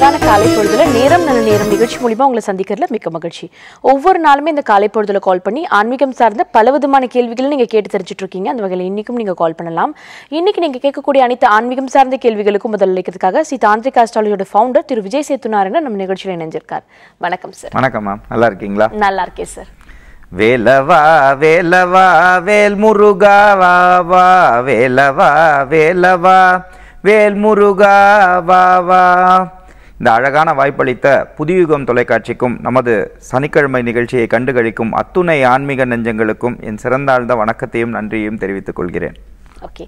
அழகான காலை பொழுதுல நேரம் நல்ல நேரம் நிகழ்ச்சி மூலிமா உங்களை சந்திக்கிறதுல மிக்க மகிழ்ச்சி ஒவ்வொரு நாளுமே இந்த காலை பொழுதுல கால் பண்ணி ஆன்மீகம் சார்ந்த பல விதமான கேள்விகளை நீங்க கேட்டு தெரிஞ்சுட்டு இருக்கீங்க அந்த வகையில் இன்னைக்கும் நீங்க கால் பண்ணலாம் இன்னைக்கு நீங்க கேட்கக்கூடிய அனைத்து ஆன்மீகம் சார்ந்த கேள்விகளுக்கும் முதலளிக்கிறதுக்காக ஸ்ரீ தாந்திரிக் ஆஸ்ட்ராலஜியோட ஃபவுண்டர் திரு விஜய் சேத்துனாரன் நம்ம நிகழ்ச்சியில் இணைஞ்சிருக்கார் வணக்கம் சார் வணக்கம் நல்லா இருக்கீங்களா நல்லா இருக்கேன் சார் வேலவா வேலவா வேல் முருகா வா வா வேலவா வேலவா வேல் முருகா வா வா இந்த அழகான வாய்ப்பளித்த புதியுகம் தொலைக்காட்சிக்கும் நமது சனிக்கிழமை நிகழ்ச்சியை கண்டுகளிக்கும் அத்துணை ஆன்மீக நெஞ்சங்களுக்கும் என் சிறந்தாழ்ந்த வணக்கத்தையும் நன்றியையும் தெரிவித்துக் கொள்கிறேன் ஓகே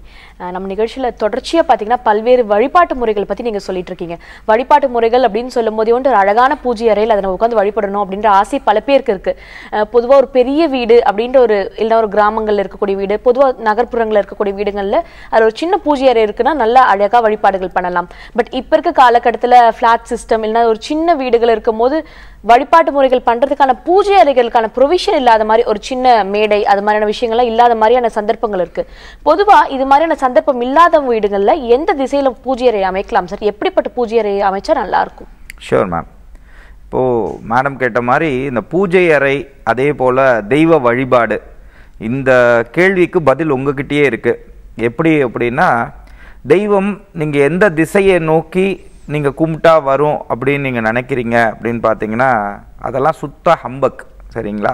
நம்ம நிகழ்ச்சியில் தொடர்ச்சியாக பார்த்தீங்கன்னா பல்வேறு வழிபாட்டு முறைகள் பற்றி நீங்கள் சொல்லிட்டு இருக்கீங்க வழிபாட்டு முறைகள் அப்படின்னு சொல்லும் போதே ஒன்று அழகான பூஜை அறையில் அதை நம்ம உட்காந்து வழிபடணும் அப்படின்ற ஆசை பல பேருக்கு இருக்குது பொதுவாக ஒரு பெரிய வீடு அப்படின்ற ஒரு இல்லைனா ஒரு கிராமங்களில் இருக்கக்கூடிய வீடு பொதுவாக நகர்ப்புறங்களில் இருக்கக்கூடிய வீடுகளில் அதில் ஒரு சின்ன பூஜை அறை இருக்குன்னா நல்லா அழகாக வழிபாடுகள் பண்ணலாம் பட் இப்போ இருக்க காலகட்டத்தில் ஃப்ளாட் சிஸ்டம் இல்லைன்னா ஒரு சின்ன வீடுகள் இருக்கும்போது வழிபாட்டு முறைகள் பண்ணுறதுக்கான பூஜை அறைகளுக்கான ப்ரொவிஷன் இல்லாத மாதிரி ஒரு சின்ன மேடை அது மாதிரியான விஷயங்கள்லாம் இல்லாத மாதிரியான சந்தர்ப்பங்கள் இருக்குது பொதுவாக இது மாதிரியான சந்தர்ப்பம் இல்லாத வீடுகளில் எந்த திசையில் பூஜை அறை அமைக்கலாம் சார் எப்படிப்பட்ட பூஜை அறை அமைச்சா நல்லாயிருக்கும் ஷியோர் மேம் இப்போது மேடம் கேட்ட மாதிரி இந்த பூஜை அறை அதே போல் தெய்வ வழிபாடு இந்த கேள்விக்கு பதில் உங்ககிட்டயே இருக்குது எப்படி அப்படின்னா தெய்வம் நீங்கள் எந்த திசையை நோக்கி நீங்கள் கும்பிட்டா வரும் அப்படின்னு நீங்கள் நினைக்கிறீங்க அப்படின்னு பார்த்தீங்கன்னா அதெல்லாம் சுத்த ஹம்பக் சரிங்களா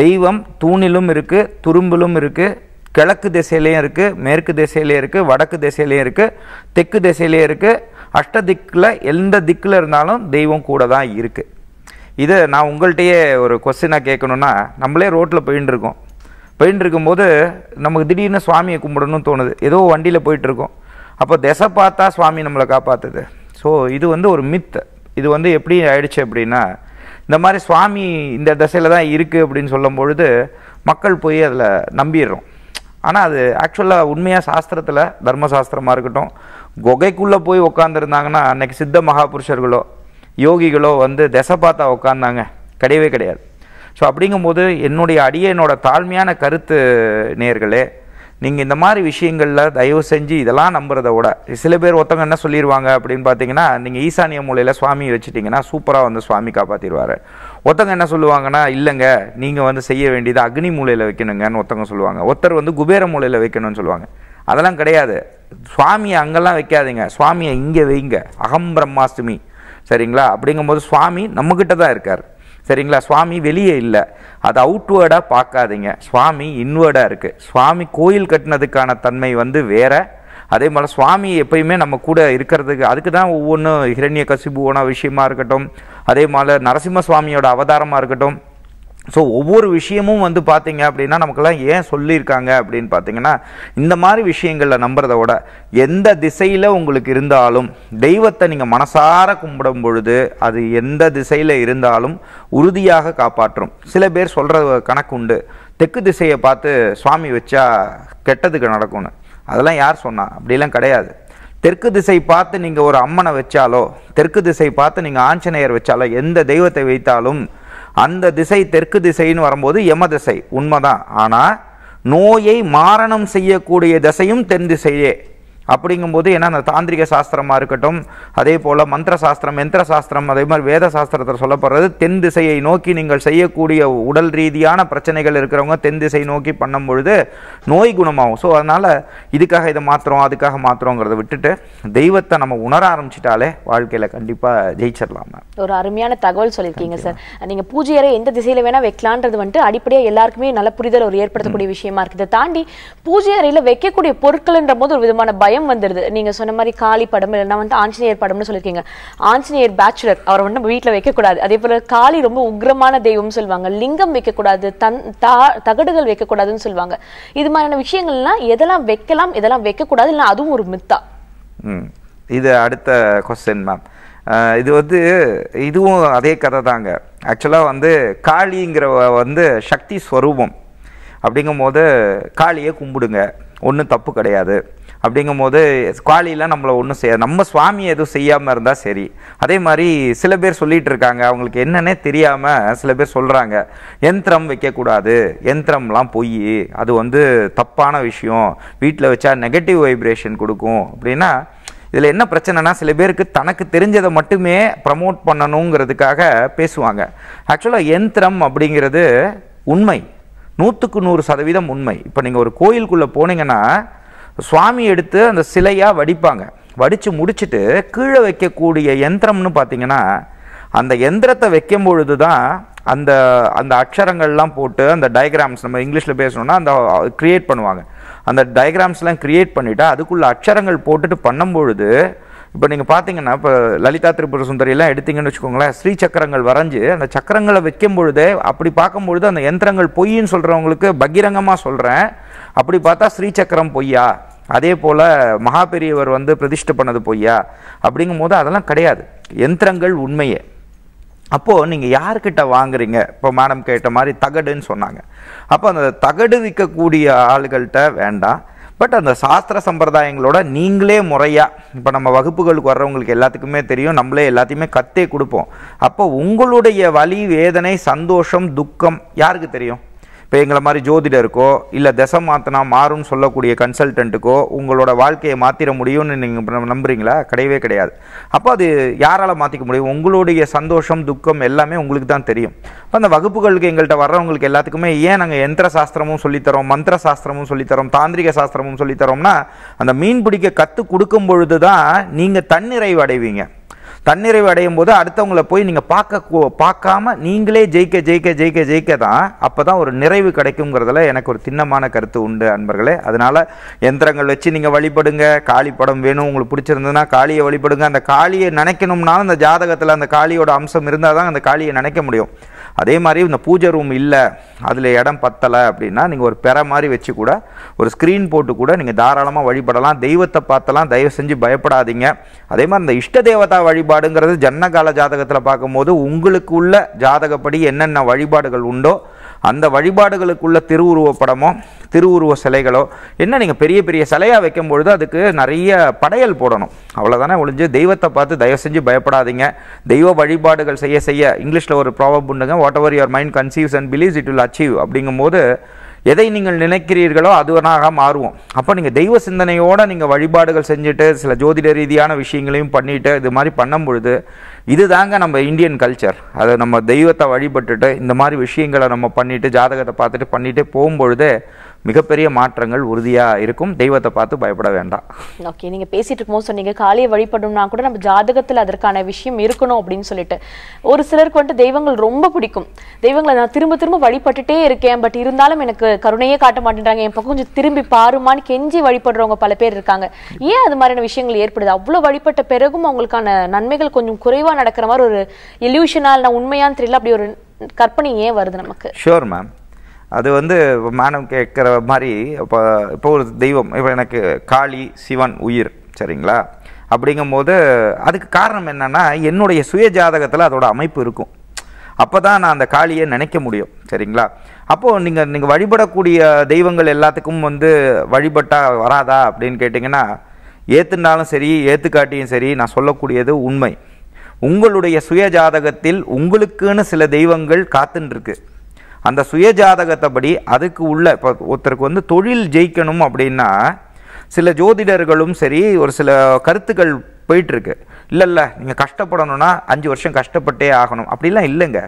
தெய்வம் தூணிலும் இருக்குது துரும்பிலும் இருக்குது கிழக்கு திசையிலையும் இருக்குது மேற்கு திசையிலையும் இருக்குது வடக்கு திசையிலையும் இருக்குது தெற்கு திசையிலையும் இருக்குது அஷ்ட திக்கில் எந்த திக்கில் இருந்தாலும் தெய்வம் கூட தான் இருக்குது இது நான் உங்கள்கிட்டயே ஒரு கொஸ்டினாக கேட்கணுன்னா நம்மளே ரோட்டில் போயின்னு இருக்கோம் போயின்னு இருக்கும்போது நமக்கு திடீர்னு சுவாமியை கும்பிடணும்னு தோணுது ஏதோ வண்டியில் போயிட்டுருக்கோம் அப்போ திசை பார்த்தா சுவாமி நம்மளை காப்பாற்றுது ஸோ இது வந்து ஒரு மித் இது வந்து எப்படி ஆயிடுச்சு அப்படின்னா இந்த மாதிரி சுவாமி இந்த தசையில் தான் இருக்குது அப்படின்னு சொல்லும் பொழுது மக்கள் போய் அதில் நம்பிடுறோம் ஆனால் அது ஆக்சுவலாக உண்மையாக சாஸ்திரத்தில் தர்மசாஸ்திரமாக இருக்கட்டும் குகைக்குள்ளே போய் உட்காந்துருந்தாங்கன்னா அன்றைக்கி சித்த மகாபுருஷர்களோ யோகிகளோ வந்து திசை பார்த்தா உட்காந்தாங்க கிடையவே கிடையாது ஸோ அப்படிங்கும்போது என்னுடைய அடியனோட தாழ்மையான கருத்து நேர்களே நீங்கள் இந்த மாதிரி விஷயங்களில் தயவு செஞ்சு இதெல்லாம் நம்புறத விட சில பேர் ஒருத்தவங்க என்ன சொல்லிடுவாங்க அப்படின்னு பார்த்தீங்கன்னா நீங்கள் ஈசானிய மூலையில் சுவாமி வச்சுட்டிங்கன்னா சூப்பராக வந்து சுவாமி காப்பாற்றிடுவார் ஒருத்தவங்க என்ன சொல்லுவாங்கன்னா இல்லைங்க நீங்கள் வந்து செய்ய வேண்டியது அக்னி மூலையில் வைக்கணுங்கன்னு ஒருத்தவங்க சொல்லுவாங்க ஒருத்தர் வந்து குபேர மூலையில் வைக்கணும்னு சொல்லுவாங்க அதெல்லாம் கிடையாது சுவாமியை அங்கெல்லாம் வைக்காதீங்க சுவாமியை இங்கே வைங்க அகம் பிரம்மாஸ்துமி சரிங்களா அப்படிங்கும்போது சுவாமி நம்மக்கிட்ட தான் இருக்கார் சரிங்களா சுவாமி வெளியே இல்லை அது அவுட்வேர்டாக பார்க்காதீங்க சுவாமி இன்வேர்டாக இருக்குது சுவாமி கோயில் கட்டினதுக்கான தன்மை வந்து வேற அதே மாதிரி சுவாமி எப்பயுமே நம்ம கூட இருக்கிறதுக்கு அதுக்கு தான் ஒவ்வொன்றும் ஹிரண்ய கசிபுவோன விஷயமா இருக்கட்டும் அதே மாதிரி நரசிம்ம சுவாமியோட அவதாரமாக இருக்கட்டும் ஸோ ஒவ்வொரு விஷயமும் வந்து பார்த்தீங்க அப்படின்னா நமக்கெல்லாம் ஏன் சொல்லியிருக்காங்க அப்படின்னு பார்த்தீங்கன்னா இந்த மாதிரி விஷயங்களில் நம்புறத விட எந்த திசையில் உங்களுக்கு இருந்தாலும் தெய்வத்தை நீங்கள் மனசார கும்பிடும் பொழுது அது எந்த திசையில் இருந்தாலும் உறுதியாக காப்பாற்றும் சில பேர் சொல்கிற கணக்கு உண்டு தெற்கு திசையை பார்த்து சுவாமி வச்சா கெட்டதுக்கு நடக்கும்னு அதெல்லாம் யார் சொன்னா அப்படிலாம் கிடையாது தெற்கு திசை பார்த்து நீங்கள் ஒரு அம்மனை வச்சாலோ தெற்கு திசை பார்த்து நீங்கள் ஆஞ்சநேயர் வச்சாலோ எந்த தெய்வத்தை வைத்தாலும் அந்த திசை தெற்கு திசைன்னு வரும்போது எம திசை உண்மைதான் ஆனால் நோயை மாரணம் செய்யக்கூடிய திசையும் தென் திசையே அப்படிங்கும்போது ஏன்னா அந்த தாந்திரிக சாஸ்திரமாக இருக்கட்டும் அதே போல் மந்திர சாஸ்திரம் மந்திர சாஸ்திரம் அதே மாதிரி வேத சாஸ்திரத்தில் சொல்லப்படுறது தென் திசையை நோக்கி நீங்கள் செய்யக்கூடிய உடல் ரீதியான பிரச்சனைகள் இருக்கிறவங்க தென் திசை நோக்கி பண்ணும் பொழுது நோய் குணமாகும் ஸோ அதனால் இதுக்காக இதை மாத்திரம் அதுக்காக மாற்றுறோங்கிறத விட்டுட்டு தெய்வத்தை நம்ம உணர ஆரம்பிச்சிட்டாலே வாழ்க்கையில் கண்டிப்பாக ஜெயிச்சிடலாம் ஒரு அருமையான தகவல் சொல்லியிருக்கீங்க சார் நீங்கள் பூஜையரை எந்த திசையில் வேணால் வைக்கலான்றது வந்துட்டு அடிப்படையாக எல்லாருக்குமே நல்ல புரிதல் ஒரு ஏற்படுத்தக்கூடிய விஷயமா இருக்குது தாண்டி பூஜை அறையில் வைக்கக்கூடிய பொருட்கள்ன்ற போது ஒரு விதமான பயம் பயம் வந்துடுது நீங்கள் சொன்ன மாதிரி காளி படம் இல்லைன்னா வந்து ஆஞ்சநேயர் படம்னு சொல்லியிருக்கீங்க ஆஞ்சநேயர் பேச்சுலர் அவரை வந்து வீட்டில் வைக்கக்கூடாது அதே போல் காளி ரொம்ப உக்ரமான தெய்வம்னு சொல்லுவாங்க லிங்கம் வைக்கக்கூடாது தன் தா தகடுகள் வைக்கக்கூடாதுன்னு சொல்லுவாங்க இது மாதிரியான விஷயங்கள்லாம் எதெல்லாம் வைக்கலாம் எதெல்லாம் வைக்கக்கூடாது இல்லை அதுவும் ஒரு மித்தா இது அடுத்த கொஸ்டின் மேம் இது வந்து இதுவும் அதே கதை தாங்க ஆக்சுவலாக வந்து காளிங்கிற வந்து சக்தி ஸ்வரூபம் அப்படிங்கும்போது காளியை கும்பிடுங்க ஒன்றும் தப்பு கிடையாது அப்படிங்கும் போது குவாலிலாம் நம்மளை ஒன்றும் செய்யாது நம்ம சுவாமி எதுவும் செய்யாமல் இருந்தால் சரி அதே மாதிரி சில பேர் சொல்லிகிட்டு இருக்காங்க அவங்களுக்கு என்னன்னே தெரியாமல் சில பேர் சொல்கிறாங்க எந்திரம் வைக்கக்கூடாது எந்திரம்லாம் பொய் அது வந்து தப்பான விஷயம் வீட்டில் வச்சா நெகட்டிவ் வைப்ரேஷன் கொடுக்கும் அப்படின்னா இதில் என்ன பிரச்சனைனா சில பேருக்கு தனக்கு தெரிஞ்சதை மட்டுமே ப்ரமோட் பண்ணணுங்கிறதுக்காக பேசுவாங்க ஆக்சுவலாக எந்திரம் அப்படிங்கிறது உண்மை நூற்றுக்கு நூறு சதவீதம் உண்மை இப்போ நீங்கள் ஒரு கோயிலுக்குள்ளே போனீங்கன்னா சுவாமி எடுத்து அந்த சிலையாக வடிப்பாங்க வடித்து முடிச்சுட்டு கீழே வைக்கக்கூடிய யந்திரம்னு பார்த்தீங்கன்னா அந்த எந்திரத்தை வைக்கும் பொழுது தான் அந்த அந்த அக்ஷரங்கள்லாம் போட்டு அந்த டயக்ராம்ஸ் நம்ம இங்கிலீஷில் பேசணுன்னா அந்த க்ரியேட் பண்ணுவாங்க அந்த டயக்ராம்ஸ்லாம் க்ரியேட் பண்ணிவிட்டு அதுக்குள்ளே அக்ஷரங்கள் போட்டுட்டு பண்ணும்பொழுது இப்போ நீங்கள் பார்த்தீங்கன்னா இப்போ லலிதா திரிபுர சுந்தரியெல்லாம் எடுத்தீங்கன்னு வச்சுக்கோங்களேன் ஸ்ரீ சக்கரங்கள் வரைஞ்சி அந்த சக்கரங்களை வைக்கும் பொழுதே அப்படி பார்க்கும்பொழுது அந்த யந்திரங்கள் பொய்ன்னு சொல்கிறவங்களுக்கு பகிரங்கமாக சொல்கிறேன் அப்படி பார்த்தா ஸ்ரீ சக்கரம் பொய்யா அதே போல் மகாபெரியவர் வந்து பிரதிஷ்டை பண்ணது பொய்யா அப்படிங்கும் போது அதெல்லாம் கிடையாது எந்திரங்கள் உண்மையே அப்போது நீங்கள் யார்கிட்ட வாங்குறீங்க இப்போ மேடம் கேட்ட மாதிரி தகடுன்னு சொன்னாங்க அப்போ அந்த தகடு விற்கக்கூடிய ஆளுகள்கிட்ட வேண்டாம் பட் அந்த சாஸ்திர சம்பிரதாயங்களோட நீங்களே முறையாக இப்போ நம்ம வகுப்புகளுக்கு வர்றவங்களுக்கு எல்லாத்துக்குமே தெரியும் நம்மளே எல்லாத்தையுமே கத்தே கொடுப்போம் அப்போ உங்களுடைய வலி வேதனை சந்தோஷம் துக்கம் யாருக்கு தெரியும் இப்போ எங்களை மாதிரி ஜோதிடருக்கோ இல்லை தசை மாற்றினா மாறும்னு சொல்லக்கூடிய கன்சல்டண்ட்டுக்கோ உங்களோட வாழ்க்கையை மாற்றிட முடியும்னு நீங்கள் நம்புறீங்களா கிடையவே கிடையாது அப்போ அது யாரால் மாற்றிக்க முடியும் உங்களுடைய சந்தோஷம் துக்கம் எல்லாமே உங்களுக்கு தான் தெரியும் அந்த வகுப்புகளுக்கு எங்கள்கிட்ட வர்றவங்களுக்கு எல்லாத்துக்குமே ஏன் நாங்கள் எந்திர சாஸ்திரமும் சொல்லித்தரோம் மந்திர சாஸ்திரமும் சொல்லித்தரோம் தாந்திரிக சாஸ்திரமும் சொல்லித்தரோம்னா அந்த மீன் பிடிக்க கற்றுக் கொடுக்கும் பொழுது தான் நீங்கள் தன்னிறைவு அடைவீங்க தன்னிறைவு அடையும் போது அடுத்தவங்களை போய் நீங்கள் பார்க்க பார்க்காம நீங்களே ஜெயிக்க ஜெயிக்க ஜெயிக்க ஜெயிக்க தான் அப்போ தான் ஒரு நிறைவு கிடைக்குங்கிறதுல எனக்கு ஒரு திண்ணமான கருத்து உண்டு அன்பர்களே அதனால் எந்திரங்கள் வச்சு நீங்கள் வழிபடுங்க காளி படம் வேணும் உங்களுக்கு பிடிச்சிருந்ததுன்னா காளியை வழிபடுங்க அந்த காளியை நினைக்கணும்னாலும் அந்த ஜாதகத்தில் அந்த காளியோட அம்சம் இருந்தால் தான் அந்த காளியை நினைக்க முடியும் அதே மாதிரி இந்த பூஜை ரூம் இல்லை அதில் இடம் பத்தலை அப்படின்னா நீங்கள் ஒரு பெற மாதிரி வச்சு கூட ஒரு ஸ்க்ரீன் போட்டு கூட நீங்கள் தாராளமாக வழிபடலாம் தெய்வத்தை பார்த்தலாம் தயவு செஞ்சு பயப்படாதீங்க அதே மாதிரி இந்த இஷ்ட தேவதா வழிபாடுங்கிறது ஜன்னகால ஜாதகத்தில் பார்க்கும்போது உங்களுக்கு உள்ள ஜாதகப்படி என்னென்ன வழிபாடுகள் உண்டோ அந்த வழிபாடுகளுக்குள்ள திருவுருவ படமோ திருவுருவ சிலைகளோ என்ன நீங்கள் பெரிய பெரிய சிலையாக வைக்கும் பொழுது அதுக்கு நிறைய படையல் போடணும் அவ்வளோதானே ஒழிஞ்சு தெய்வத்தை பார்த்து தயவு செஞ்சு பயப்படாதீங்க தெய்வ வழிபாடுகள் செய்ய செய்ய இங்கிலீஷில் ஒரு ப்ராப்ளம் உண்டுங்க whatever your mind conceives and believes it will achieve அப்படிங்கும்போது எதை நீங்கள் நினைக்கிறீர்களோ அதுவனாக மாறுவோம் அப்போ நீங்கள் தெய்வ சிந்தனையோடு நீங்கள் வழிபாடுகள் செஞ்சுட்டு சில ஜோதிட ரீதியான விஷயங்களையும் பண்ணிவிட்டு இது மாதிரி பண்ணும் பொழுது இது தாங்க நம்ம இந்தியன் கல்ச்சர் அதை நம்ம தெய்வத்தை வழிபட்டுட்டு இந்த மாதிரி விஷயங்களை நம்ம பண்ணிவிட்டு ஜாதகத்தை பார்த்துட்டு பண்ணிகிட்டே போகும்பொழுது மிகப்பெரிய மாற்றங்கள் உறுதியாக இருக்கும் தெய்வத்தை பார்த்து பயப்பட வேண்டாம் ஓகே நீங்கள் பேசிகிட்டு இருக்கோம் சொன்னீங்க காலையை வழிபடணும்னா கூட நம்ம ஜாதகத்தில் அதற்கான விஷயம் இருக்கணும் அப்படின்னு சொல்லிட்டு ஒரு சிலருக்கு வந்துட்டு தெய்வங்கள் ரொம்ப பிடிக்கும் தெய்வங்களை நான் திரும்ப திரும்ப வழிபட்டுட்டே இருக்கேன் பட் இருந்தாலும் எனக்கு கருணையே காட்ட மாட்டேன்றாங்க என் பக்கம் கொஞ்சம் திரும்பி பாருமான்னு கெஞ்சி வழிபடுறவங்க பல பேர் இருக்காங்க ஏன் அது மாதிரியான விஷயங்கள் ஏற்படுது அவ்வளோ வழிபட்ட பிறகும் அவங்களுக்கான நன்மைகள் கொஞ்சம் குறைவாக நடக்கிற மாதிரி ஒரு எல்யூஷனால் நான் உண்மையான்னு தெரியல அப்படி ஒரு கற்பனை ஏன் வருது நமக்கு ஷோர் மேம் அது வந்து மானம் கேட்குற மாதிரி இப்போ இப்போ ஒரு தெய்வம் இப்போ எனக்கு காளி சிவன் உயிர் சரிங்களா அப்படிங்கும்போது அதுக்கு காரணம் என்னென்னா என்னுடைய சுய ஜாதகத்தில் அதோட அமைப்பு இருக்கும் அப்போ தான் நான் அந்த காளியை நினைக்க முடியும் சரிங்களா அப்போது நீங்கள் நீங்கள் வழிபடக்கூடிய தெய்வங்கள் எல்லாத்துக்கும் வந்து வழிபட்டால் வராதா அப்படின்னு கேட்டிங்கன்னா ஏற்றுனாலும் சரி ஏற்றுக்காட்டியும் சரி நான் சொல்லக்கூடியது உண்மை உங்களுடைய சுய ஜாதகத்தில் உங்களுக்குன்னு சில தெய்வங்கள் காத்துன்னு இருக்குது அந்த சுய ஜாதகத்தைப்படி அதுக்கு உள்ள இப்போ ஒருத்தருக்கு வந்து தொழில் ஜெயிக்கணும் அப்படின்னா சில ஜோதிடர்களும் சரி ஒரு சில கருத்துக்கள் போயிட்டுருக்கு இல்லை இல்லை நீங்கள் கஷ்டப்படணும்னா அஞ்சு வருஷம் கஷ்டப்பட்டே ஆகணும் அப்படிலாம் இல்லைங்க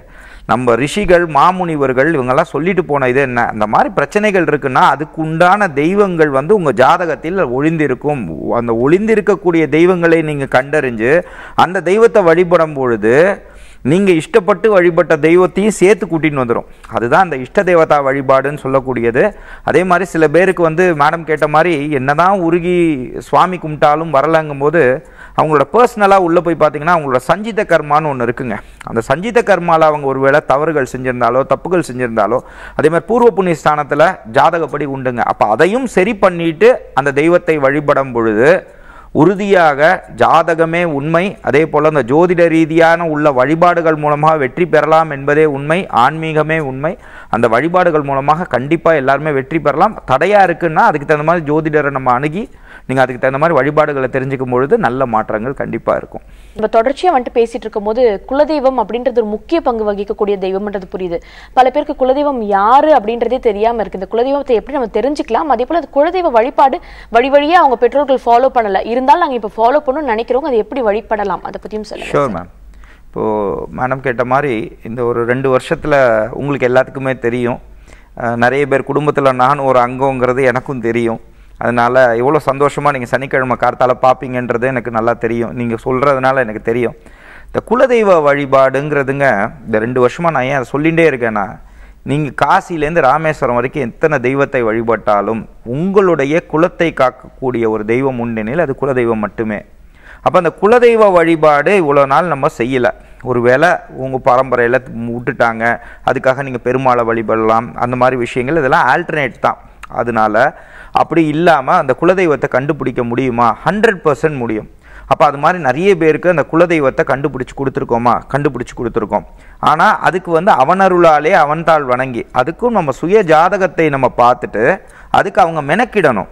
நம்ம ரிஷிகள் மாமுனிவர்கள் இவங்கெல்லாம் சொல்லிட்டு போன இது என்ன அந்த மாதிரி பிரச்சனைகள் இருக்குன்னா அதுக்கு உண்டான தெய்வங்கள் வந்து உங்கள் ஜாதகத்தில் ஒளிந்திருக்கும் அந்த ஒளிந்திருக்கக்கூடிய தெய்வங்களை நீங்கள் கண்டறிஞ்சு அந்த தெய்வத்தை வழிபடும் பொழுது நீங்கள் இஷ்டப்பட்டு வழிபட்ட தெய்வத்தையும் சேர்த்து கூட்டின்னு வந்துடும் அதுதான் அந்த இஷ்ட தேவதா வழிபாடுன்னு சொல்லக்கூடியது அதே மாதிரி சில பேருக்கு வந்து மேடம் கேட்ட மாதிரி என்னதான் உருகி சுவாமி கும்பிட்டாலும் வரலங்கும் போது அவங்களோட பர்சனலாக உள்ளே போய் பார்த்தீங்கன்னா அவங்களோட சஞ்சித கர்மான்னு ஒன்று இருக்குங்க அந்த சஞ்சித கர்மாவில் அவங்க ஒருவேளை தவறுகள் செஞ்சுருந்தாலோ தப்புகள் செஞ்சுருந்தாலோ அதே மாதிரி பூர்வ புண்ணிய ஸ்தானத்தில் ஜாதகப்படி உண்டுங்க அப்போ அதையும் சரி பண்ணிட்டு அந்த தெய்வத்தை வழிபடும் பொழுது உறுதியாக ஜாதகமே உண்மை அதே போல் அந்த ஜோதிட ரீதியான உள்ள வழிபாடுகள் மூலமாக வெற்றி பெறலாம் என்பதே உண்மை ஆன்மீகமே உண்மை அந்த வழிபாடுகள் மூலமாக கண்டிப்பாக எல்லாருமே வெற்றி பெறலாம் தடையாக இருக்குன்னா அதுக்கு தகுந்த மாதிரி ஜோதிடரை நம்ம அணுகி நீங்கள் அதுக்கு தகுந்த மாதிரி வழிபாடுகளை தெரிஞ்சுக்கும் பொழுது நல்ல மாற்றங்கள் கண்டிப்பாக இருக்கும் நம்ம தொடர்ச்சியாக வந்துட்டு பேசிகிட்டு போது குலதெய்வம் அப்படின்றது ஒரு முக்கிய பங்கு வகிக்கக்கூடிய தெய்வம்ன்றது புரியுது பல பேருக்கு குலதெய்வம் யார் அப்படின்றதே தெரியாமல் இருக்குது இந்த குலதெய்வத்தை எப்படி நம்ம தெரிஞ்சுக்கலாம் அதே போல் அது குலதெய்வ வழிபாடு வழி வழியாக அவங்க பெற்றோர்கள் ஃபாலோ பண்ணலை இருந்தாலும் நாங்கள் இப்போ ஃபாலோ பண்ணணும்னு நினைக்கிறவங்க அது எப்படி வழிபடலாம் அதை பற்றியும் சொல்லுங்கள் ஷோர் மேம் இப்போது மேடம் கேட்ட மாதிரி இந்த ஒரு ரெண்டு வருஷத்தில் உங்களுக்கு எல்லாத்துக்குமே தெரியும் நிறைய பேர் குடும்பத்தில் நான் ஒரு அங்கங்கிறது எனக்கும் தெரியும் அதனால் இவ்வளோ சந்தோஷமாக நீங்கள் சனிக்கிழமை கார்த்தால் பார்ப்பீங்கன்றது எனக்கு நல்லா தெரியும் நீங்கள் சொல்கிறதுனால எனக்கு தெரியும் இந்த குலதெய்வ வழிபாடுங்கிறதுங்க இந்த ரெண்டு வருஷமாக நான் ஏன் அதை சொல்லிகிட்டே இருக்கேன்னா நீங்கள் காசிலேருந்து ராமேஸ்வரம் வரைக்கும் எத்தனை தெய்வத்தை வழிபட்டாலும் உங்களுடைய குலத்தை காக்கக்கூடிய ஒரு தெய்வம் உண்டுனில் அது குலதெய்வம் மட்டுமே அப்போ அந்த குலதெய்வ வழிபாடு இவ்வளோ நாள் நம்ம செய்யலை ஒரு வேளை உங்கள் பரம்பரையில் விட்டுட்டாங்க அதுக்காக நீங்கள் பெருமாளை வழிபடலாம் அந்த மாதிரி விஷயங்கள் இதெல்லாம் ஆல்டர்னேட் தான் அதனால் அப்படி இல்லாமல் அந்த குலதெய்வத்தை கண்டுபிடிக்க முடியுமா ஹண்ட்ரட் பர்சன்ட் முடியும் அப்போ அது மாதிரி நிறைய பேருக்கு அந்த குலதெய்வத்தை கண்டுபிடிச்சி கொடுத்துருக்கோமா கண்டுபிடிச்சி கொடுத்துருக்கோம் ஆனால் அதுக்கு வந்து அவனருளாலே அவன்தாள் வணங்கி அதுக்கும் நம்ம சுய ஜாதகத்தை நம்ம பார்த்துட்டு அதுக்கு அவங்க மெனக்கிடணும்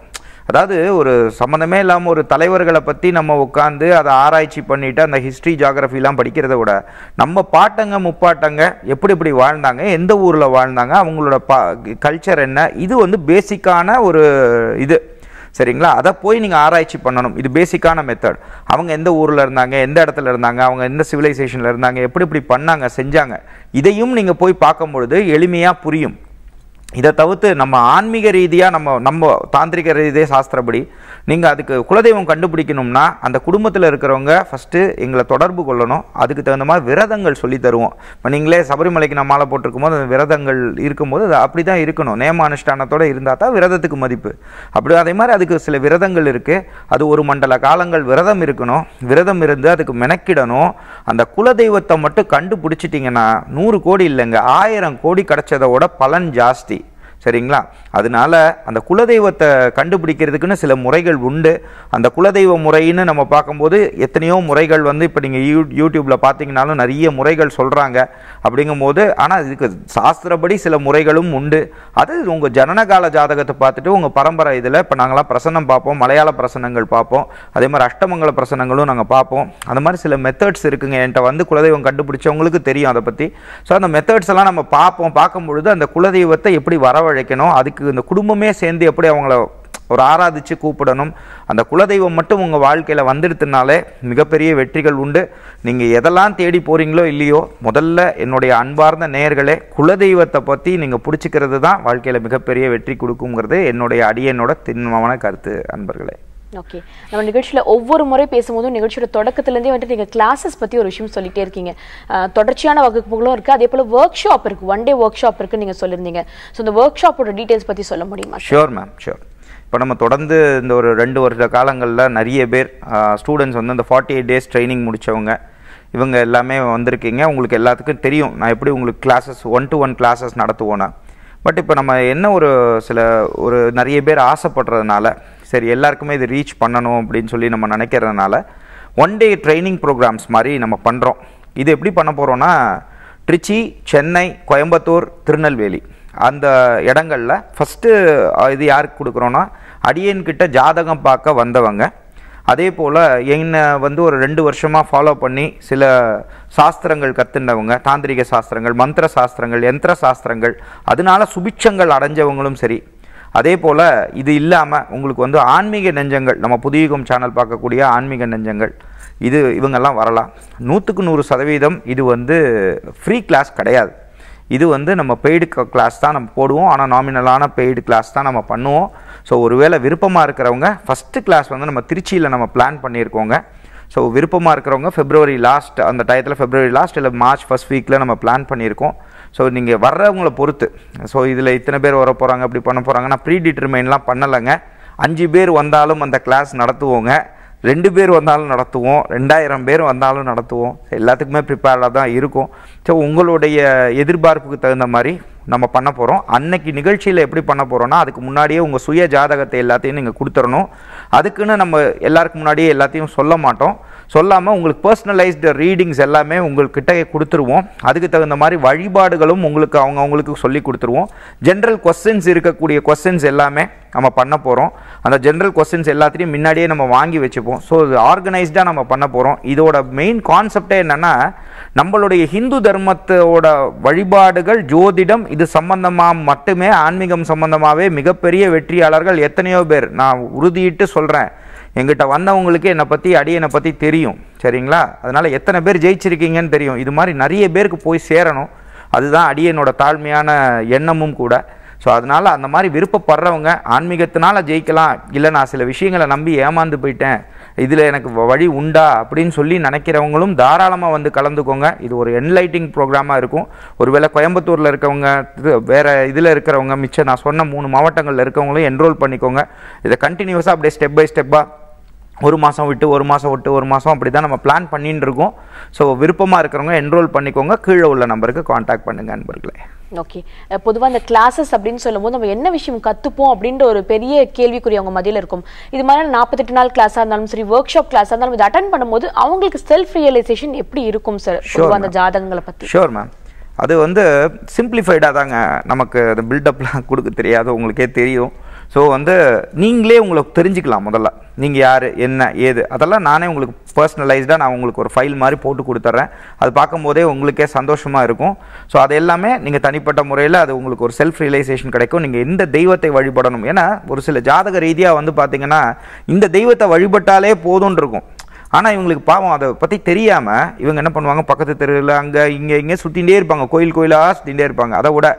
அதாவது ஒரு சம்மந்தமே இல்லாமல் ஒரு தலைவர்களை பற்றி நம்ம உட்காந்து அதை ஆராய்ச்சி பண்ணிவிட்டு அந்த ஹிஸ்ட்ரி ஜாகிரஃபிலாம் படிக்கிறத விட நம்ம பாட்டங்க முப்பாட்டங்க எப்படி எப்படி வாழ்ந்தாங்க எந்த ஊரில் வாழ்ந்தாங்க அவங்களோட பா கல்ச்சர் என்ன இது வந்து பேசிக்கான ஒரு இது சரிங்களா அதை போய் நீங்கள் ஆராய்ச்சி பண்ணணும் இது பேசிக்கான மெத்தட் அவங்க எந்த ஊரில் இருந்தாங்க எந்த இடத்துல இருந்தாங்க அவங்க எந்த சிவிலைசேஷனில் இருந்தாங்க எப்படி இப்படி பண்ணாங்க செஞ்சாங்க இதையும் நீங்கள் போய் பார்க்கும் பொழுது எளிமையாக புரியும் இதை தவிர்த்து நம்ம ஆன்மீக ரீதியாக நம்ம நம்ம தாந்திரிக ரீதியே சாஸ்திரப்படி நீங்கள் அதுக்கு குலதெய்வம் கண்டுபிடிக்கணும்னா அந்த குடும்பத்தில் இருக்கிறவங்க ஃபஸ்ட்டு எங்களை தொடர்பு கொள்ளணும் அதுக்கு தகுந்த மாதிரி விரதங்கள் சொல்லி தருவோம் இப்போ நீங்களே சபரிமலைக்கு நான் மாலை போட்டிருக்கும் போது அந்த விரதங்கள் இருக்கும்போது அது அப்படி தான் இருக்கணும் நேம அனுஷ்டானத்தோடு இருந்தால் தான் விரதத்துக்கு மதிப்பு அப்படி அதே மாதிரி அதுக்கு சில விரதங்கள் இருக்குது அது ஒரு மண்டல காலங்கள் விரதம் இருக்கணும் விரதம் இருந்து அதுக்கு மெனக்கிடணும் அந்த குலதெய்வத்தை மட்டும் கண்டுபிடிச்சிட்டிங்கன்னா நூறு கோடி இல்லைங்க ஆயிரம் கோடி கிடச்சதோட பலன் ஜாஸ்தி சரிங்களா அதனால அந்த குலதெய்வத்தை கண்டுபிடிக்கிறதுக்குன்னு சில முறைகள் உண்டு அந்த குலதெய்வ முறைன்னு நம்ம பார்க்கும்போது எத்தனையோ முறைகள் வந்து இப்போ நீங்கள் யூ யூடியூப்பில் பார்த்தீங்கனாலும் நிறைய முறைகள் சொல்கிறாங்க அப்படிங்கும்போது ஆனால் இதுக்கு சாஸ்திரப்படி சில முறைகளும் உண்டு அது உங்கள் ஜனனகால ஜாதகத்தை பார்த்துட்டு உங்கள் பரம்பரை இதில் இப்போ நாங்களாம் பிரசனம் பார்ப்போம் மலையாள பிரசனங்கள் பார்ப்போம் அதே மாதிரி அஷ்டமங்கல பிரசனங்களும் நாங்கள் பார்ப்போம் அந்த மாதிரி சில மெத்தட்ஸ் இருக்குங்க என்கிட்ட வந்து குலதெய்வம் கண்டுபிடிச்சவங்களுக்கு தெரியும் அதை பற்றி ஸோ அந்த மெத்தட்ஸ் எல்லாம் நம்ம பார்ப்போம் பார்க்கும்பொழுது அந்த குலதெய்வத்தை எப்படி வரவழைக்கணும் அதுக்கு அவங்களுக்கு இந்த குடும்பமே சேர்ந்து எப்படி அவங்கள ஒரு ஆராதித்து கூப்பிடணும் அந்த குலதெய்வம் மட்டும் உங்கள் வாழ்க்கையில் வந்துடுதுனாலே மிகப்பெரிய வெற்றிகள் உண்டு நீங்கள் எதெல்லாம் தேடி போகிறீங்களோ இல்லையோ முதல்ல என்னுடைய அன்பார்ந்த நேயர்களே குலதெய்வத்தை பற்றி நீங்கள் பிடிச்சிக்கிறது தான் வாழ்க்கையில் மிகப்பெரிய வெற்றி கொடுக்குங்கிறது என்னுடைய அடியனோட திண்மமான கருத்து அன்பர்களே ஓகே நம்ம நிகழ்ச்சியில் ஒவ்வொரு முறை பேசும்போதும் நிகழ்ச்சியோட தொடக்கத்துலேருந்தே வந்துட்டு நீங்கள் கிளாஸஸ் பற்றி ஒரு விஷயம் சொல்லிகிட்டே இருக்கீங்க தொடர்ச்சியான வகுப்புகளும் இருக்குது அதே போல் ஒர்க் ஷாப் இருக்குது ஒன் டே ஒர்க் ஷாப் இருக்குன்னு நீங்கள் சொல்லியிருந்தீங்க ஸோ இந்த ஒர்க் ஷாப்போட டீட்டெயில்ஸ் பற்றி சொல்ல முடியுமா ஷியோர் மேம் ஷியோர் இப்போ நம்ம தொடர்ந்து இந்த ஒரு ரெண்டு வருட காலங்களில் நிறைய பேர் ஸ்டூடெண்ட்ஸ் வந்து அந்த ஃபார்ட்டி எயிட் டேஸ் ட்ரைனிங் முடித்தவங்க இவங்க எல்லாமே வந்திருக்கீங்க உங்களுக்கு எல்லாத்துக்கும் தெரியும் நான் எப்படி உங்களுக்கு classes one to one classes நடத்துவோன்னா பட் இப்போ நம்ம என்ன ஒரு சில ஒரு நிறைய பேர் ஆசைப்படுறதுனால சரி எல்லாருக்குமே இது ரீச் பண்ணணும் அப்படின்னு சொல்லி நம்ம நினைக்கிறதுனால ஒன் டே ட்ரைனிங் ப்ரோக்ராம்ஸ் மாதிரி நம்ம பண்ணுறோம் இது எப்படி பண்ண போகிறோன்னா ட்ரிச்சி சென்னை கோயம்புத்தூர் திருநெல்வேலி அந்த இடங்களில் ஃபஸ்ட்டு இது யாருக்கு கொடுக்குறோன்னா அடியன்கிட்ட ஜாதகம் பார்க்க வந்தவங்க அதே போல் என்னை வந்து ஒரு ரெண்டு வருஷமாக ஃபாலோ பண்ணி சில சாஸ்திரங்கள் கற்றுனவங்க தாந்திரிக சாஸ்திரங்கள் மந்திர சாஸ்திரங்கள் யந்திர சாஸ்திரங்கள் அதனால சுபிட்சங்கள் அடைஞ்சவங்களும் சரி அதே போல் இது இல்லாமல் உங்களுக்கு வந்து ஆன்மீக நெஞ்சங்கள் நம்ம புதியகம் சேனல் பார்க்கக்கூடிய ஆன்மீக நெஞ்சங்கள் இது இவங்கெல்லாம் வரலாம் நூற்றுக்கு நூறு சதவீதம் இது வந்து ஃப்ரீ கிளாஸ் கிடையாது இது வந்து நம்ம பெய்டு கிளாஸ் தான் நம்ம போடுவோம் ஆனால் நாமினலான பெய்டு கிளாஸ் தான் நம்ம பண்ணுவோம் ஸோ ஒருவேளை விருப்பமாக இருக்கிறவங்க ஃபஸ்ட்டு கிளாஸ் வந்து நம்ம திருச்சியில் நம்ம பிளான் பண்ணியிருக்கோங்க ஸோ விருப்பமாக இருக்கிறவங்க ஃபெப்ரவரி லாஸ்ட் அந்த டயத்தில் ஃபெப்ரவரி லாஸ்ட் இல்லை மார்ச் ஃபஸ்ட் வீக்கில் நம்ம பிளான் பண்ணியிருக்கோம் ஸோ நீங்கள் வர்றவங்களை பொறுத்து ஸோ இதில் இத்தனை பேர் வர போகிறாங்க அப்படி பண்ண போகிறாங்க நான் ப்ரீ டிட்டர்மைன்லாம் பண்ணலைங்க அஞ்சு பேர் வந்தாலும் அந்த கிளாஸ் நடத்துவோங்க ரெண்டு பேர் வந்தாலும் நடத்துவோம் ரெண்டாயிரம் பேர் வந்தாலும் நடத்துவோம் எல்லாத்துக்குமே ப்ரிப்பேராக தான் இருக்கும் ஸோ உங்களுடைய எதிர்பார்ப்புக்கு தகுந்த மாதிரி நம்ம பண்ண போகிறோம் அன்னைக்கு நிகழ்ச்சியில் எப்படி பண்ண போகிறோன்னா அதுக்கு முன்னாடியே உங்கள் சுய ஜாதகத்தை எல்லாத்தையும் நீங்கள் கொடுத்துடணும் அதுக்குன்னு நம்ம எல்லாருக்கு முன்னாடியே எல்லாத்தையும் சொல்ல மாட்டோம் சொல்லாமல் உங்களுக்கு பர்சனலைஸ்டு ரீடிங்ஸ் எல்லாமே உங்கள்கிட்ட கொடுத்துருவோம் அதுக்கு தகுந்த மாதிரி வழிபாடுகளும் உங்களுக்கு அவங்க அவங்களுக்கு சொல்லி கொடுத்துருவோம் ஜென்ரல் கொஸ்டின்ஸ் இருக்கக்கூடிய கொஸ்டின்ஸ் எல்லாமே நம்ம பண்ண போகிறோம் அந்த ஜென்ரல் கொஸ்டின்ஸ் எல்லாத்தையும் முன்னாடியே நம்ம வாங்கி வச்சுப்போம் ஸோ இது ஆர்கனைஸ்டாக நம்ம பண்ண போகிறோம் இதோட மெயின் கான்செப்டே என்னென்னா நம்மளுடைய ஹிந்து தர்மத்தோட வழிபாடுகள் ஜோதிடம் இது சம்பந்தமாக மட்டுமே ஆன்மீகம் சம்பந்தமாகவே மிகப்பெரிய வெற்றியாளர்கள் எத்தனையோ பேர் நான் உறுதியிட்டு சொல்கிறேன் எங்கிட்ட வந்தவங்களுக்கு என்னை பற்றி அடியனை பற்றி தெரியும் சரிங்களா அதனால் எத்தனை பேர் ஜெயிச்சிருக்கீங்கன்னு தெரியும் இது மாதிரி நிறைய பேருக்கு போய் சேரணும் அதுதான் அடியனோட தாழ்மையான எண்ணமும் கூட ஸோ அதனால் அந்த மாதிரி விருப்பப்படுறவங்க ஆன்மீகத்தினால் ஜெயிக்கலாம் இல்லை நான் சில விஷயங்களை நம்பி ஏமாந்து போயிட்டேன் இதில் எனக்கு வழி உண்டா அப்படின்னு சொல்லி நினைக்கிறவங்களும் தாராளமாக வந்து கலந்துக்கோங்க இது ஒரு என்லைட்டிங் ப்ரோக்ராமாக இருக்கும் ஒருவேளை கோயம்புத்தூரில் இருக்கவங்க வேறு இதில் இருக்கிறவங்க மிச்சம் நான் சொன்ன மூணு மாவட்டங்களில் இருக்கவங்களும் என்ரோல் பண்ணிக்கோங்க இதை கண்டினியூஸாக அப்படியே ஸ்டெப் பை ஸ்டெப்பாக ஒரு மாதம் விட்டு ஒரு மாதம் விட்டு ஒரு மாதம் அப்படி தான் நம்ம பிளான் பண்ணிட்டு இருக்கோம் ஸோ விருப்பமாக இருக்கிறவங்க என்ரோல் பண்ணிக்கோங்க கீழே உள்ள நம்பருக்கு காண்டாக்ட் பண்ணுங்கள் நண்பர்களே ஓகே பொதுவாக அந்த கிளாஸஸ் அப்படின்னு சொல்லும்போது நம்ம என்ன விஷயம் கற்றுப்போம் அப்படின்ற ஒரு பெரிய கேள்விக்குரிய அவங்க மதியில் இருக்கும் இது மாதிரி நாற்பத்தெட்டு நாள் கிளாஸாக இருந்தாலும் சரி ஒர்க் ஷாப் கிளாஸாக இருந்தாலும் இது அட்டன் பண்ணும்போது அவங்களுக்கு செல்ஃப் ரியலைசேஷன் எப்படி இருக்கும் சார் பொதுவாக அந்த ஜாதகங்களை பற்றி ஷோர் மேம் அது வந்து சிம்பிளிஃபைடாக தாங்க நமக்கு அந்த பில்டப்லாம் கொடுக்க தெரியாது உங்களுக்கே தெரியும் ஸோ வந்து நீங்களே உங்களுக்கு தெரிஞ்சுக்கலாம் முதல்ல நீங்கள் யார் என்ன ஏது அதெல்லாம் நானே உங்களுக்கு பர்சனலைஸ்டாக நான் உங்களுக்கு ஒரு ஃபைல் மாதிரி போட்டு கொடுத்துட்றேன் அது பார்க்கும்போதே உங்களுக்கே சந்தோஷமாக இருக்கும் ஸோ அது எல்லாமே நீங்கள் தனிப்பட்ட முறையில் அது உங்களுக்கு ஒரு செல்ஃப் ரியலைசேஷன் கிடைக்கும் நீங்கள் இந்த தெய்வத்தை வழிபடணும் ஏன்னா ஒரு சில ஜாதக ரீதியாக வந்து பார்த்திங்கன்னா இந்த தெய்வத்தை வழிபட்டாலே போதும்னு இருக்கும் ஆனால் இவங்களுக்கு பாவம் அதை பற்றி தெரியாமல் இவங்க என்ன பண்ணுவாங்க பக்கத்து தெருவில் அங்கே இங்கே இங்கே சுற்றிகிட்டே இருப்பாங்க கோயில் கோயிலாக சுற்றிகிட்டே இருப்பாங்க அதை விட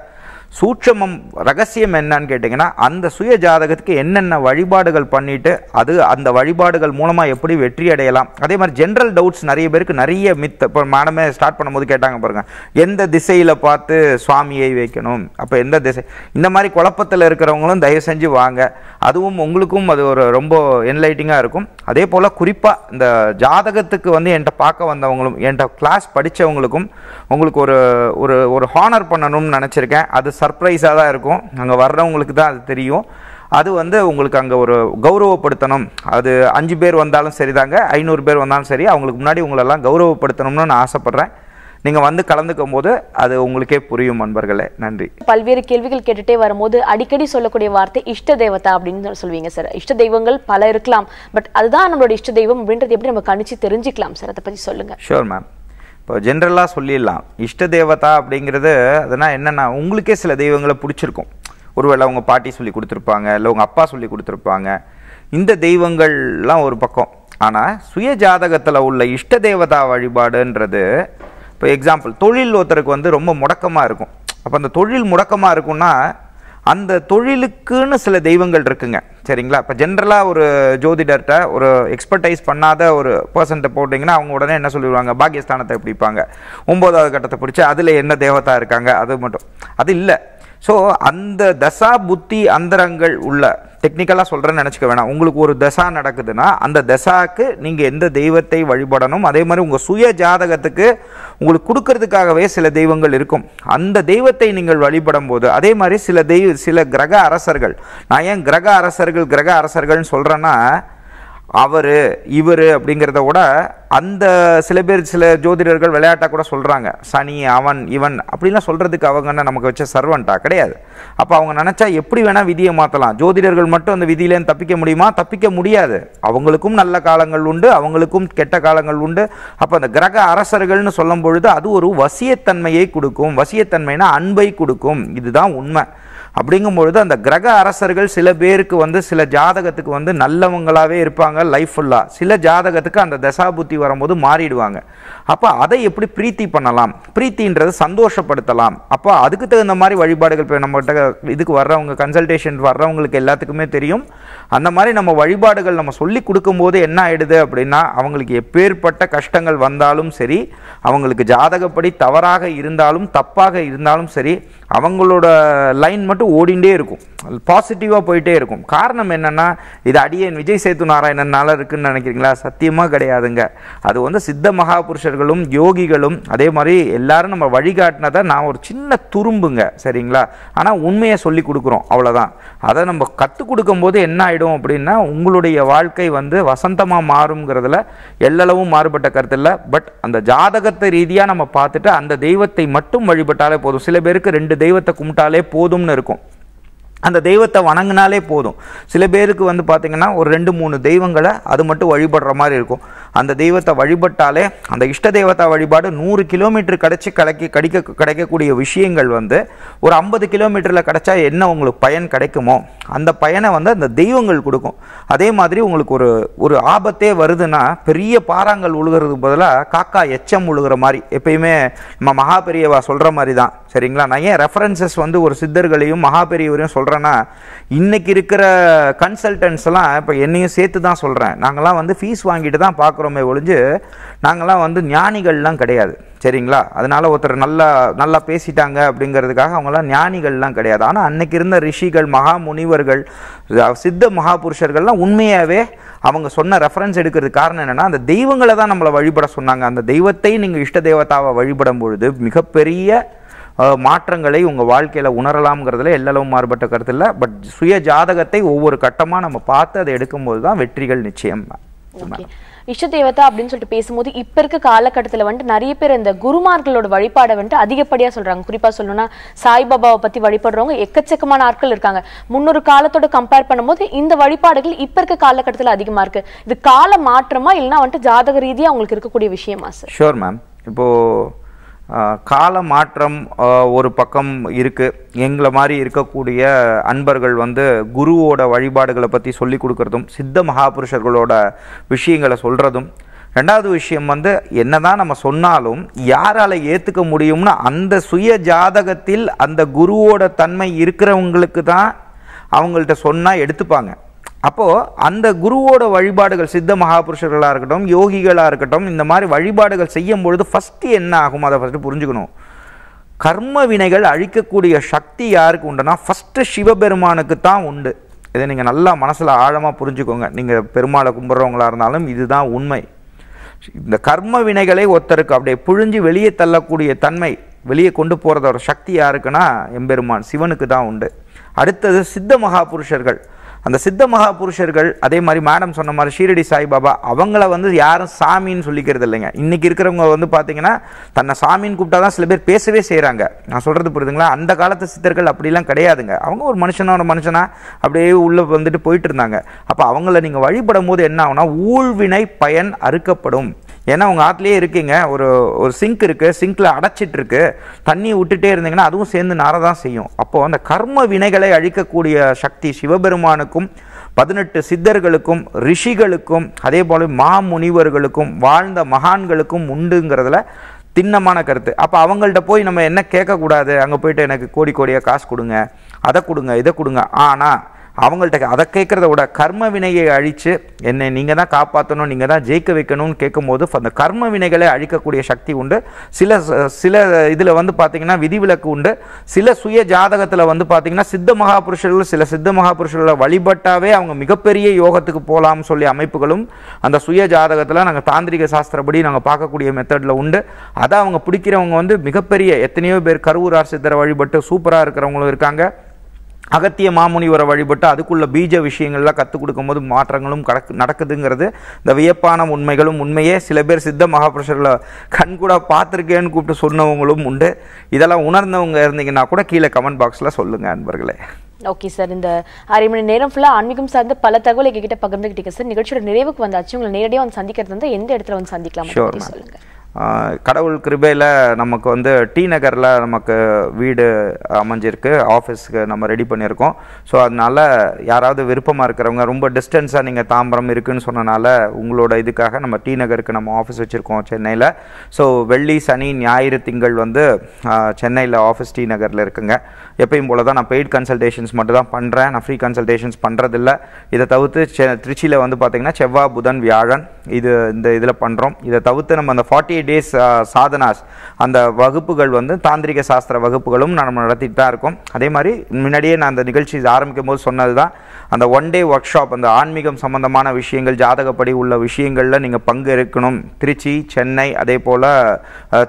சூட்சமம் ரகசியம் என்னன்னு கேட்டிங்கன்னா அந்த சுய ஜாதகத்துக்கு என்னென்ன வழிபாடுகள் பண்ணிவிட்டு அது அந்த வழிபாடுகள் மூலமாக எப்படி வெற்றி அடையலாம் அதே மாதிரி ஜென்ரல் டவுட்ஸ் நிறைய பேருக்கு நிறைய மித்த இப்போ மேடமே ஸ்டார்ட் பண்ணும்போது கேட்டாங்க பாருங்கள் எந்த திசையில் பார்த்து சுவாமியை வைக்கணும் அப்போ எந்த திசை இந்த மாதிரி குழப்பத்தில் இருக்கிறவங்களும் தயவு செஞ்சு வாங்க அதுவும் உங்களுக்கும் அது ஒரு ரொம்ப என்லைட்டிங்காக இருக்கும் அதே போல் குறிப்பாக இந்த ஜாதகத்துக்கு வந்து என்கிட்ட பார்க்க வந்தவங்களும் என்கிட்ட கிளாஸ் படித்தவங்களுக்கும் உங்களுக்கு ஒரு ஒரு ஒரு ஹானர் பண்ணணும்னு நினச்சிருக்கேன் அது சர்ப்ரைஸாக தான் இருக்கும் அங்கே வர்றவங்களுக்கு தான் அது தெரியும் அது வந்து உங்களுக்கு அங்கே ஒரு கௌரவப்படுத்தணும் அது அஞ்சு பேர் வந்தாலும் சரிதாங்க ஐநூறு பேர் வந்தாலும் சரி அவங்களுக்கு முன்னாடி உங்களெல்லாம் கௌரவப்படுத்தணும்னு நான் ஆசைப்பட்றேன் நீங்கள் வந்து கலந்துக்கும் போது அது உங்களுக்கே புரியும் நண்பர்களே நன்றி பல்வேறு கேள்விகள் கேட்டுகிட்டே வரும்போது அடிக்கடி சொல்லக்கூடிய வார்த்தை இஷ்ட தேவதா அப்படின்னு சொல்லுவீங்க சார் இஷ்ட தெய்வங்கள் பல இருக்கலாம் பட் அதுதான் நம்மளோட இஷ்ட தெய்வம் அப்படின்றது எப்படி நம்ம கணிச்சு தெரிஞ்சுக்கலாம் சார் அதை பற்றி சொல்லுங்கள் ஷோர் மேம் இப்போ ஜென்ரலாக சொல்லிடலாம் இஷ்ட தேவதா அப்படிங்கிறது அதனால் என்னென்னா உங்களுக்கே சில தெய்வங்களை பிடிச்சிருக்கும் ஒருவேளை உங்கள் பாட்டி சொல்லி கொடுத்துருப்பாங்க இல்லை உங்கள் அப்பா சொல்லி கொடுத்துருப்பாங்க இந்த தெய்வங்கள்லாம் ஒரு பக்கம் ஆனால் சுய ஜாதகத்தில் உள்ள இஷ்ட தேவதா வழிபாடுன்றது இப்போ எக்ஸாம்பிள் தொழில் ஒருத்தருக்கு வந்து ரொம்ப முடக்கமாக இருக்கும் அப்போ அந்த தொழில் முடக்கமாக இருக்குன்னா அந்த தொழிலுக்குன்னு சில தெய்வங்கள் இருக்குங்க சரிங்களா இப்போ ஜென்ரலாக ஒரு ஜோதிடர்கிட்ட ஒரு எக்ஸ்பர்டைஸ் பண்ணாத ஒரு பர்சன்ட்டை போட்டிங்கன்னா அவங்க உடனே என்ன சொல்லிடுவாங்க பாகியஸ்தானத்தை பிடிப்பாங்க ஒம்போதாவது கட்டத்தை பிடிச்சி அதில் என்ன தேவத்தா இருக்காங்க அது மட்டும் அது இல்லை ஸோ அந்த தசா புத்தி அந்தரங்கள் உள்ள டெக்னிக்கலாக சொல்கிறேன்னு நினச்சிக்க வேணாம் உங்களுக்கு ஒரு தசா நடக்குதுன்னா அந்த தசாவுக்கு நீங்கள் எந்த தெய்வத்தை வழிபடணும் அதே மாதிரி உங்கள் சுய ஜாதகத்துக்கு உங்களுக்கு கொடுக்கறதுக்காகவே சில தெய்வங்கள் இருக்கும் அந்த தெய்வத்தை நீங்கள் வழிபடும் போது அதே மாதிரி சில தெய்வ சில கிரக அரசர்கள் நான் ஏன் கிரக அரசர்கள் கிரக அரசர்கள்னு சொல்கிறேன்னா அவர் இவர் அப்படிங்கிறத விட அந்த சில பேர் சில ஜோதிடர்கள் விளையாட்டாக கூட சொல்கிறாங்க சனி அவன் இவன் அப்படிலாம் சொல்கிறதுக்கு அவங்க என்ன நமக்கு வச்ச சர்வன்ட்டா கிடையாது அப்போ அவங்க நினச்சா எப்படி வேணால் விதியை மாற்றலாம் ஜோதிடர்கள் மட்டும் அந்த விதியிலேருந்து தப்பிக்க முடியுமா தப்பிக்க முடியாது அவங்களுக்கும் நல்ல காலங்கள் உண்டு அவங்களுக்கும் கெட்ட காலங்கள் உண்டு அப்போ அந்த கிரக அரசர்கள்னு சொல்லும் பொழுது அது ஒரு வசியத்தன்மையை கொடுக்கும் வசியத்தன்மைனா அன்பை கொடுக்கும் இதுதான் உண்மை அப்படிங்கும்பொழுது அந்த கிரக அரசர்கள் சில பேருக்கு வந்து சில ஜாதகத்துக்கு வந்து நல்லவங்களாகவே இருப்பாங்க லைஃப் ஃபுல்லாக சில ஜாதகத்துக்கு அந்த தசாபுத்தி வரும்போது மாறிடுவாங்க அப்போ அதை எப்படி பிரீத்தி பண்ணலாம் பிரீத்தின்றது சந்தோஷப்படுத்தலாம் அப்போ அதுக்கு தகுந்த மாதிரி வழிபாடுகள் இப்போ நம்மகிட்ட இதுக்கு வர்றவங்க கன்சல்டேஷன் வர்றவங்களுக்கு எல்லாத்துக்குமே தெரியும் அந்த மாதிரி நம்ம வழிபாடுகள் நம்ம சொல்லி கொடுக்கும்போது என்ன ஆகிடுது அப்படின்னா அவங்களுக்கு எப்பேற்பட்ட கஷ்டங்கள் வந்தாலும் சரி அவங்களுக்கு ஜாதகப்படி தவறாக இருந்தாலும் தப்பாக இருந்தாலும் சரி அவங்களோட லைன் மட்டும் மட்டும் ஓடிண்டே இருக்கும் பாசிட்டிவாக போயிட்டே இருக்கும் காரணம் என்னென்னா இது அடியன் விஜய் சேது நாராயணனால் இருக்குதுன்னு நினைக்கிறீங்களா சத்தியமாக கிடையாதுங்க அது வந்து சித்த மகாபுருஷர்களும் யோகிகளும் அதே மாதிரி எல்லாரும் நம்ம வழிகாட்டினதை நான் ஒரு சின்ன துரும்புங்க சரிங்களா ஆனால் உண்மையை சொல்லி கொடுக்குறோம் அவ்வளோதான் அதை நம்ம கற்றுக் கொடுக்கும்போது என்ன ஆகிடும் அப்படின்னா உங்களுடைய வாழ்க்கை வந்து வசந்தமாக மாறுங்கிறதுல எல்லளவும் மாறுபட்ட கருத்து இல்லை பட் அந்த ஜாதகத்தை ரீதியாக நம்ம பார்த்துட்டு அந்த தெய்வத்தை மட்டும் வழிபட்டாலே போதும் சில பேருக்கு ரெண்டு தெய்வத்தை கும்பிட்டாலே போதும்னு இருக்கும் அந்த தெய்வத்தை வணங்கினாலே போதும் சில பேருக்கு வந்து பார்த்திங்கன்னா ஒரு ரெண்டு மூணு தெய்வங்களை அது மட்டும் வழிபடுற மாதிரி இருக்கும் அந்த தெய்வத்தை வழிபட்டாலே அந்த இஷ்ட தெய்வத்தை வழிபாடு நூறு கிலோமீட்டர் கிடச்சி கிடைக்க கிடைக்க கிடைக்கக்கூடிய விஷயங்கள் வந்து ஒரு ஐம்பது கிலோமீட்டரில் கிடைச்சா என்ன உங்களுக்கு பயன் கிடைக்குமோ அந்த பயனை வந்து அந்த தெய்வங்கள் கொடுக்கும் அதே மாதிரி உங்களுக்கு ஒரு ஒரு ஆபத்தே வருதுன்னா பெரிய பாறாங்கல் உழுகிறது பதிலாக காக்கா எச்சம் உழுகிற மாதிரி எப்பயுமே நம்ம மகா பெரியவா சொல்கிற மாதிரி தான் சரிங்களா நான் ஏன் ரெஃபரன்சஸ் வந்து ஒரு சித்தர்களையும் மகா பெரியவரையும் சொல்கிறேன்னா இன்றைக்கி இருக்கிற கன்சல்டன்ஸ்லாம் இப்போ என்னையும் சேர்த்து தான் சொல்கிறேன் நாங்களாம் வந்து ஃபீஸ் வாங்கிட்டு தான் பார்க்குறோம் பார்க்குறோமே ஒழிஞ்சு நாங்கள்லாம் வந்து ஞானிகள்லாம் கிடையாது சரிங்களா அதனால் ஒருத்தர் நல்லா நல்லா பேசிட்டாங்க அப்படிங்கிறதுக்காக அவங்களாம் ஞானிகள்லாம் கிடையாது ஆனால் அன்னைக்கு இருந்த ரிஷிகள் மகா முனிவர்கள் சித்த மகாபுருஷர்கள்லாம் உண்மையாகவே அவங்க சொன்ன ரெஃபரன்ஸ் எடுக்கிறதுக்கு காரணம் என்னென்னா அந்த தெய்வங்களை தான் நம்மளை வழிபட சொன்னாங்க அந்த தெய்வத்தை நீங்கள் இஷ்ட தேவதாவை வழிபடும் பொழுது மிகப்பெரிய மாற்றங்களை உங்கள் வாழ்க்கையில் உணரலாம்ங்கிறதுல எல்லளவும் மாறுபட்ட கருத்து இல்லை பட் சுய ஜாதகத்தை ஒவ்வொரு கட்டமாக நம்ம பார்த்து அதை எடுக்கும்போது தான் வெற்றிகள் நிச்சயம் ஓகே இஷ்ட தேவதா அப்படின்னு சொல்லிட்டு பேசும்போது இப்ப இருக்க காலகட்டத்துல வந்துட்டு நிறைய பேர் இந்த குருமார்களோட வழிபாடை வந்துட்டு அதிகப்படியா சொல்றாங்க குறிப்பா சொல்லணும்னா சாய்பாபாவை பத்தி வழிபடுறவங்க எக்கச்சக்கமான ஆட்கள் இருக்காங்க முன்னொரு காலத்தோட கம்பேர் பண்ணும்போது இந்த வழிபாடுகள் இப்ப இருக்க காலகட்டத்துல அதிகமா இருக்கு இது கால மாற்றமா இல்லைன்னா வந்துட்டு ஜாதக ரீதியா அவங்களுக்கு இருக்கக்கூடிய விஷயமா சார் ஷோர் மேம் இப்போது கால மாற்றம் ஒரு பக்கம் இருக்குது எங்களை மாதிரி இருக்கக்கூடிய அன்பர்கள் வந்து குருவோட வழிபாடுகளை பற்றி சொல்லி கொடுக்குறதும் சித்த மகாபுருஷர்களோட விஷயங்களை சொல்கிறதும் ரெண்டாவது விஷயம் வந்து என்னதான் நம்ம சொன்னாலும் யாரால் ஏற்றுக்க முடியும்னா அந்த சுய ஜாதகத்தில் அந்த குருவோட தன்மை இருக்கிறவங்களுக்கு தான் அவங்கள்ட்ட சொன்னால் எடுத்துப்பாங்க அப்போது அந்த குருவோட வழிபாடுகள் சித்த மகாபுருஷர்களாக இருக்கட்டும் யோகிகளாக இருக்கட்டும் இந்த மாதிரி வழிபாடுகள் செய்யும் பொழுது ஃபஸ்ட்டு என்ன ஆகும் அதை ஃபஸ்ட்டு புரிஞ்சுக்கணும் கர்ம வினைகள் அழிக்கக்கூடிய சக்தி யாருக்கு உண்டுனா ஃபஸ்ட்டு சிவபெருமானுக்கு தான் உண்டு இதை நீங்கள் நல்லா மனசில் ஆழமாக புரிஞ்சுக்கோங்க நீங்கள் பெருமாளை கும்பிட்றவங்களாக இருந்தாலும் இதுதான் உண்மை இந்த கர்ம வினைகளை ஒருத்தருக்கு அப்படியே புழிஞ்சு வெளியே தள்ளக்கூடிய தன்மை வெளியே கொண்டு போகிறதோட சக்தி யாருக்குன்னா எம்பெருமான் சிவனுக்கு தான் உண்டு அடுத்தது சித்த மகாபுருஷர்கள் அந்த சித்த மகா புருஷர்கள் அதே மாதிரி மேடம் சொன்ன மாதிரி ஷீரடி சாய்பாபா அவங்கள வந்து யாரும் சாமின்னு சொல்லிக்கிறது இல்லைங்க இன்றைக்கி இருக்கிறவங்க வந்து பார்த்தீங்கன்னா தன்னை சாமின்னு கூப்பிட்டா தான் சில பேர் பேசவே செய்கிறாங்க நான் சொல்கிறது புரியுதுங்களா அந்த காலத்து சித்தர்கள் அப்படிலாம் கிடையாதுங்க அவங்க ஒரு மனுஷனோட மனுஷனாக அப்படியே உள்ளே வந்துட்டு போயிட்டு இருந்தாங்க அப்போ அவங்கள நீங்கள் வழிபடும் போது என்ன ஆகுனா ஊழ்வினை பயன் அறுக்கப்படும் ஏன்னா உங்கள் ஆற்றுலேயே இருக்கீங்க ஒரு ஒரு சிங்க் இருக்குது சிங்க்கில் அடைச்சிட்ருக்கு தண்ணி விட்டுட்டே இருந்தீங்கன்னா அதுவும் சேர்ந்து நார தான் செய்யும் அப்போது அந்த கர்ம வினைகளை அழிக்கக்கூடிய சக்தி சிவபெருமானுக்கும் பதினெட்டு சித்தர்களுக்கும் ரிஷிகளுக்கும் அதே போல் மாமுனிவர்களுக்கும் வாழ்ந்த மகான்களுக்கும் உண்டுங்கிறதுல திண்ணமான கருத்து அப்போ அவங்கள்ட்ட போய் நம்ம என்ன கேட்கக்கூடாது அங்கே போயிட்டு எனக்கு கோடி கோடியாக காசு கொடுங்க அதை கொடுங்க இதை கொடுங்க ஆனால் அவங்கள்ட்ட அதை கேட்குறத விட கர்ம வினையை அழித்து என்னை நீங்கள் தான் காப்பாற்றணும் நீங்கள் தான் ஜெயிக்க வைக்கணும்னு கேட்கும்போது அந்த கர்ம வினைகளை அழிக்கக்கூடிய சக்தி உண்டு சில சில இதில் வந்து பார்த்திங்கன்னா விதிவிலக்கு உண்டு சில சுய ஜாதகத்தில் வந்து பார்த்திங்கன்னா சித்த மகாபுருஷர்கள் சில சித்த மகாபுருஷர்களை வழிபட்டாவே அவங்க மிகப்பெரிய யோகத்துக்கு போகலாம்னு சொல்லி அமைப்புகளும் அந்த சுய ஜாதகத்தில் நாங்கள் தாந்திரிக சாஸ்திரப்படி நாங்கள் பார்க்கக்கூடிய மெத்தடில் உண்டு அதை அவங்க பிடிக்கிறவங்க வந்து மிகப்பெரிய எத்தனையோ பேர் ஆர் சித்தரை வழிபட்டு சூப்பராக இருக்கிறவங்களும் இருக்காங்க அகத்திய மாமுனிவரை வழிபட்டு அதுக்குள்ள பீஜ விஷயங்கள்லாம் கற்றுக் கொடுக்கும்போது மாற்றங்களும் கடக் நடக்குதுங்கிறது இந்த வியப்பான உண்மைகளும் உண்மையே சில பேர் சித்த மகாபுருஷர்களை கூட பார்த்துருக்கேன்னு கூப்பிட்டு சொன்னவங்களும் உண்டு இதெல்லாம் உணர்ந்தவங்க இருந்தீங்கன்னா கூட கீழே கமெண்ட் பாக்ஸில் சொல்லுங்கள் அன்பர்களே ஓகே சார் இந்த அரை மணி நேரம் ஃபுல்லாக ஆன்மீகம் சார்ந்த பல தகவல் எங்ககிட்ட பகிர்ந்துக்கிட்டீங்க சார் நிகழ்ச்சியோட நிறைவுக்கு வந்தாச்சு உங்களை நேரடியாக வந்து சந்திக்கிறது வந்து எந்த இடத்துல வந்து சந்திக்கலாம் சொல்லுங்கள் கடவுள் கிருபையில் நமக்கு வந்து டி நகரில் நமக்கு வீடு அமைஞ்சிருக்கு ஆஃபீஸ்க்கு நம்ம ரெடி பண்ணியிருக்கோம் ஸோ அதனால் யாராவது விருப்பமாக இருக்கிறவங்க ரொம்ப டிஸ்டன்ஸாக நீங்கள் தாம்பரம் இருக்குதுன்னு சொன்னனால உங்களோட இதுக்காக நம்ம டி நகருக்கு நம்ம ஆஃபீஸ் வச்சுருக்கோம் சென்னையில் ஸோ வெள்ளி சனி ஞாயிறு திங்கள் வந்து சென்னையில் ஆஃபீஸ் டி நகரில் இருக்குங்க எப்பயும் போல் தான் நான் பெய்ட் கன்சல்டேஷன்ஸ் மட்டும் தான் பண்ணுறேன் நான் ஃப்ரீ கன்சல்டேஷன்ஸ் பண்ணுறதில்ல இதை தவிர்த்து செ திருச்சியில் வந்து பார்த்திங்கன்னா செவ்வாய் புதன் வியாழன் இது இந்த இதில் பண்ணுறோம் இதை தவிர்த்து நம்ம அந்த ஃபார்ட்டி எயிட் டேஸ் சாதனாஸ் அந்த வகுப்புகள் வந்து தாந்திரிக சாஸ்திர வகுப்புகளும் நம்ம நடத்திட்டு தான் இருக்கோம் அதே மாதிரி முன்னாடியே நான் அந்த நிகழ்ச்சி ஆரம்பிக்கும் போது சொன்னது தான் அந்த ஒன் டே ஒர்க் ஷாப் அந்த ஆன்மீகம் சம்மந்தமான விஷயங்கள் ஜாதகப்படி உள்ள விஷயங்களில் நீங்கள் பங்கு இருக்கணும் திருச்சி சென்னை அதே போல்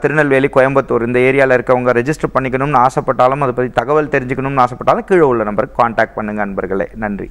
திருநெல்வேலி கோயம்புத்தூர் இந்த ஏரியாவில் இருக்கவங்க ரெஜிஸ்டர் பண்ணிக்கணும்னு ஆசைப்பட்டாலும் அதை பற்றி தகவல் தகவல் தெரிஞ்சுக்கணும்னு ஆசைப்பட்டாலும் கீழே உள்ள நம்பருக்கு காண்டாக்ட் பண்ணுங்கள் நண்பர்களே நன்றி